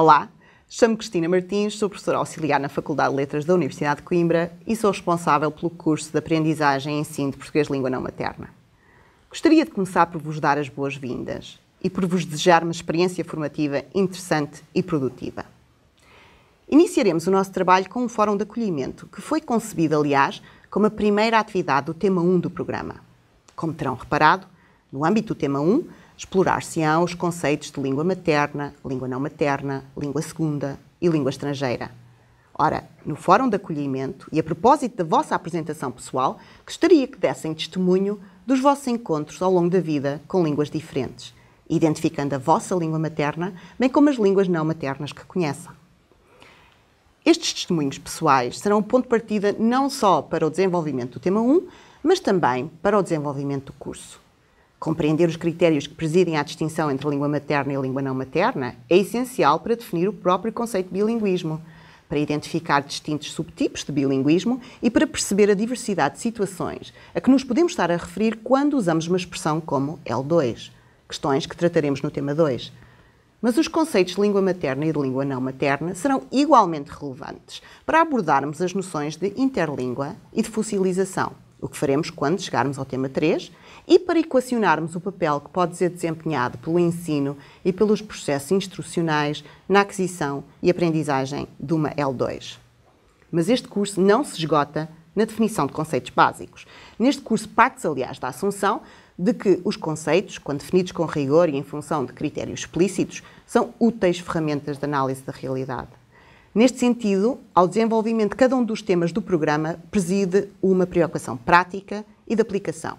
Olá, chamo Cristina Martins, sou professora auxiliar na Faculdade de Letras da Universidade de Coimbra e sou responsável pelo curso de aprendizagem e ensino de português língua não materna. Gostaria de começar por vos dar as boas-vindas e por vos desejar uma experiência formativa interessante e produtiva. Iniciaremos o nosso trabalho com um fórum de acolhimento, que foi concebido, aliás, como a primeira atividade do tema 1 do programa. Como terão reparado, no âmbito do tema 1, explorar-se-ão os conceitos de língua materna, língua não materna, língua segunda e língua estrangeira. Ora, no Fórum de Acolhimento e a propósito da vossa apresentação pessoal, gostaria que dessem testemunho dos vossos encontros ao longo da vida com línguas diferentes, identificando a vossa língua materna, bem como as línguas não maternas que conhecem. Estes testemunhos pessoais serão um ponto de partida não só para o desenvolvimento do tema 1, mas também para o desenvolvimento do curso. Compreender os critérios que presidem à distinção entre língua materna e língua não materna é essencial para definir o próprio conceito de bilinguismo, para identificar distintos subtipos de bilinguismo e para perceber a diversidade de situações a que nos podemos estar a referir quando usamos uma expressão como L2, questões que trataremos no tema 2. Mas os conceitos de língua materna e de língua não materna serão igualmente relevantes para abordarmos as noções de interlíngua e de fossilização o que faremos quando chegarmos ao tema 3, e para equacionarmos o papel que pode ser desempenhado pelo ensino e pelos processos instrucionais na aquisição e aprendizagem de uma L2. Mas este curso não se esgota na definição de conceitos básicos. Neste curso parte-se, aliás, da assunção de que os conceitos, quando definidos com rigor e em função de critérios explícitos, são úteis ferramentas de análise da realidade. Neste sentido, ao desenvolvimento de cada um dos temas do programa, preside uma preocupação prática e de aplicação.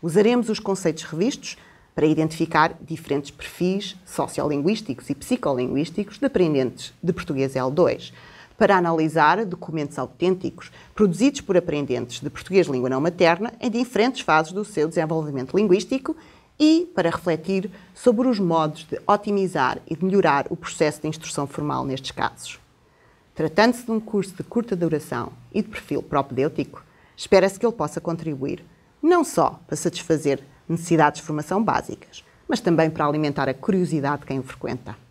Usaremos os conceitos revistos para identificar diferentes perfis sociolinguísticos e psicolinguísticos de aprendentes de português L2, para analisar documentos autênticos produzidos por aprendentes de português língua não materna em diferentes fases do seu desenvolvimento linguístico e para refletir sobre os modos de otimizar e de melhorar o processo de instrução formal nestes casos. Tratando-se de um curso de curta duração e de perfil propedêutico, espera-se que ele possa contribuir não só para satisfazer necessidades de formação básicas, mas também para alimentar a curiosidade de quem o frequenta.